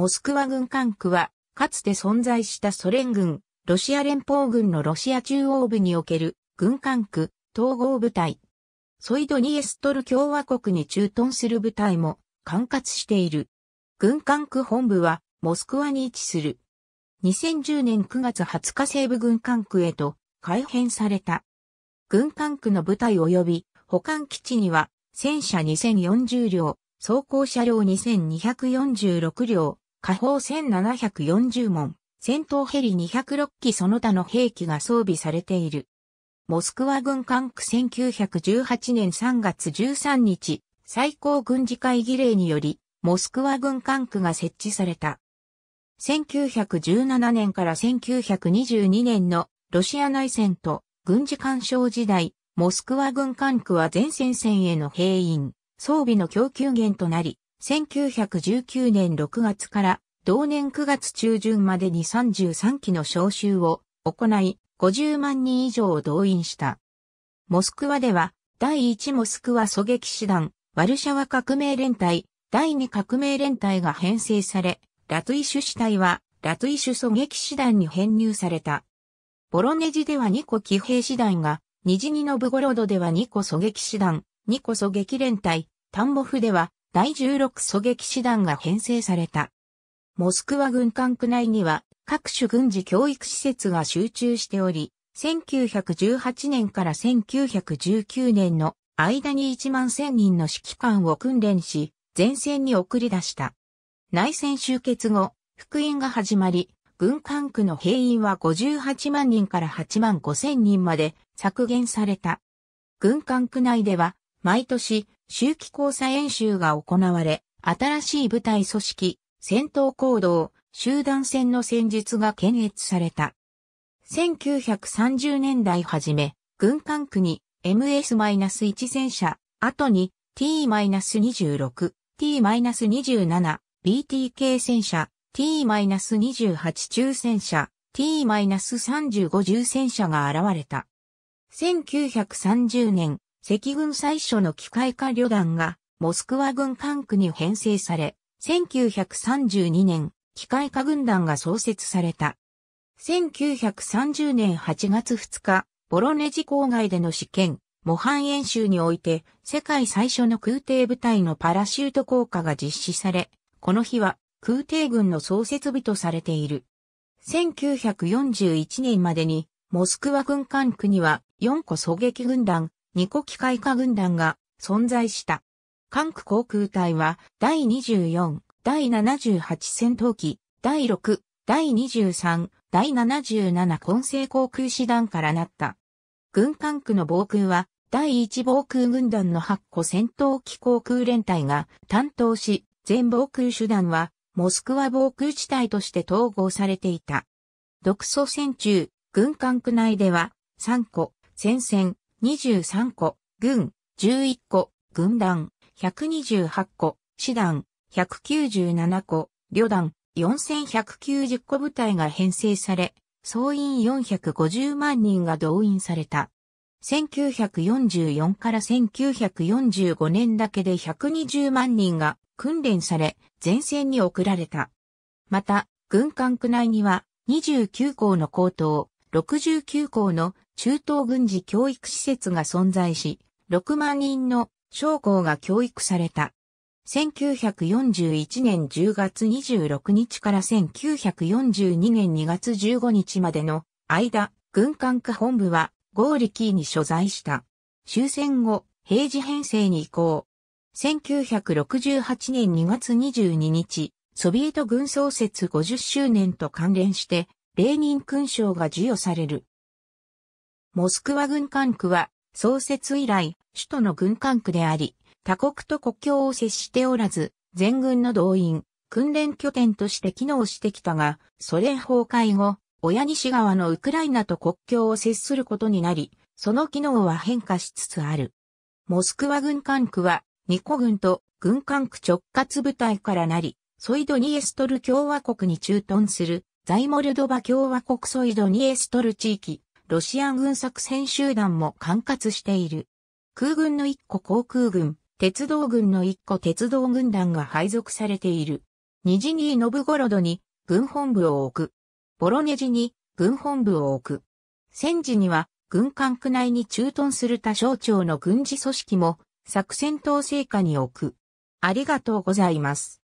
モスクワ軍管区は、かつて存在したソ連軍、ロシア連邦軍のロシア中央部における軍管区統合部隊。ソイドニエストル共和国に駐屯する部隊も管轄している。軍管区本部はモスクワに位置する。2010年9月20日西部軍管区へと改編された。軍管区の部隊及び保管基地には戦車2040両、装甲車両2246両、火砲1740門、戦闘ヘリ206機その他の兵器が装備されている。モスクワ軍管区1918年3月13日、最高軍事会議令により、モスクワ軍管区が設置された。1917年から1922年のロシア内戦と軍事干渉時代、モスクワ軍管区は前戦線への兵員、装備の供給源となり、1919年6月から同年9月中旬までに33機の招集を行い、50万人以上を動員した。モスクワでは、第1モスクワ狙撃師団、ワルシャワ革命連隊、第2革命連隊が編成され、ラトイシュ師隊は、ラトイシュ狙撃師団に編入された。ボロネジでは2個騎兵師団が、ニジニノブゴロドでは2個狙撃師団、2個狙撃連隊、タンボフでは第16狙撃師団が編成された。モスクワ軍管区内には各種軍事教育施設が集中しており、1918年から1919年の間に1万1000人の指揮官を訓練し、前線に送り出した。内戦終結後、復員が始まり、軍管区の兵員は58万人から8万5千人まで削減された。軍管区内では、毎年周期交差演習が行われ、新しい部隊組織、戦闘行動、集団戦の戦術が検閲された。1930年代初め、軍管区に MS-1 戦車、後に T-26、T-27、BTK 戦車、T-28 中戦車、T-35 重戦車が現れた。1930年、赤軍最初の機械化旅団が、モスクワ軍管区に編成され、1932年、機械化軍団が創設された。1930年8月2日、ボロネジ郊外での試験、模範演習において、世界最初の空挺部隊のパラシュート降下が実施され、この日は空挺軍の創設日とされている。1941年までに、モスクワ軍管区には4個狙撃軍団、二個機械化軍団が存在した。韓区航空隊は第24、第78戦闘機、第6、第23、第77混成航空師団からなった。軍管区の防空は第1防空軍団の8個戦闘機航空連隊が担当し、全防空手段はモスクワ防空地帯として統合されていた。独ソ戦中、軍管区内では3個、戦線、23個、軍、11個、軍団、128個、師団、197個、旅団、4190個部隊が編成され、総員450万人が動員された。1944から1945年だけで120万人が訓練され、前線に送られた。また、軍管区内には29校の高等、69校の中東軍事教育施設が存在し、6万人の将校が教育された。1941年10月26日から1942年2月15日までの間、軍管区本部はゴーリキーに所在した。終戦後、平時編成に移行。1968年2月22日、ソビエト軍創設50周年と関連して、レーニン勲章が授与される。モスクワ軍管区は、創設以来、首都の軍管区であり、他国と国境を接しておらず、全軍の動員、訓練拠点として機能してきたが、ソ連崩壊後、親西側のウクライナと国境を接することになり、その機能は変化しつつある。モスクワ軍管区は、ニコ軍と軍管区直轄部隊からなり、ソイドニエストル共和国に駐屯する、ザイモルドバ共和国ソイドニエストル地域、ロシア軍作戦集団も管轄している。空軍の1個航空軍、鉄道軍の1個鉄道軍団が配属されている。ニジニー・ノブゴロドに軍本部を置く。ボロネジに軍本部を置く。戦時には軍管区内に駐屯する他省庁の軍事組織も作戦統制下に置く。ありがとうございます。